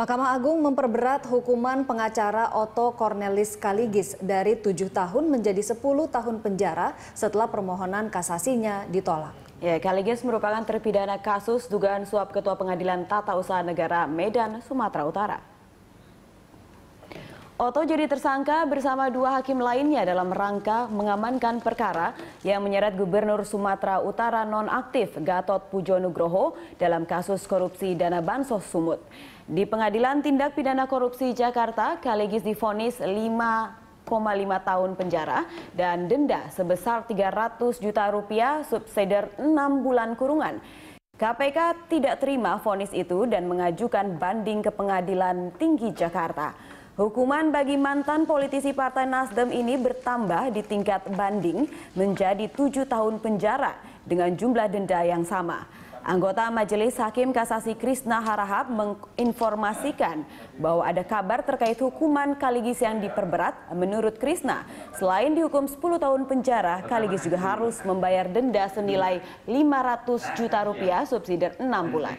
Mahkamah Agung memperberat hukuman pengacara Otto Cornelis Kaligis dari 7 tahun menjadi 10 tahun penjara setelah permohonan kasasinya ditolak. Ya, Kaligis merupakan terpidana kasus dugaan suap Ketua Pengadilan Tata Usaha Negara Medan, Sumatera Utara. Oto jadi tersangka bersama dua hakim lainnya dalam rangka mengamankan perkara yang menyeret Gubernur Sumatera Utara nonaktif Gatot Pujo Nugroho dalam kasus korupsi dana bansos Sumut. Di Pengadilan Tindak Pidana Korupsi Jakarta, Kaligis difonis 5,5 tahun penjara dan denda sebesar 300 juta rupiah subsider 6 bulan kurungan. KPK tidak terima vonis itu dan mengajukan banding ke Pengadilan Tinggi Jakarta. Hukuman bagi mantan politisi Partai Nasdem ini bertambah di tingkat banding menjadi tujuh tahun penjara dengan jumlah denda yang sama. Anggota Majelis Hakim Kasasi Krisna Harahap menginformasikan bahwa ada kabar terkait hukuman Kaligis yang diperberat menurut Krisna. Selain dihukum 10 tahun penjara, Kaligis juga harus membayar denda senilai 500 juta rupiah subsidi 6 bulan.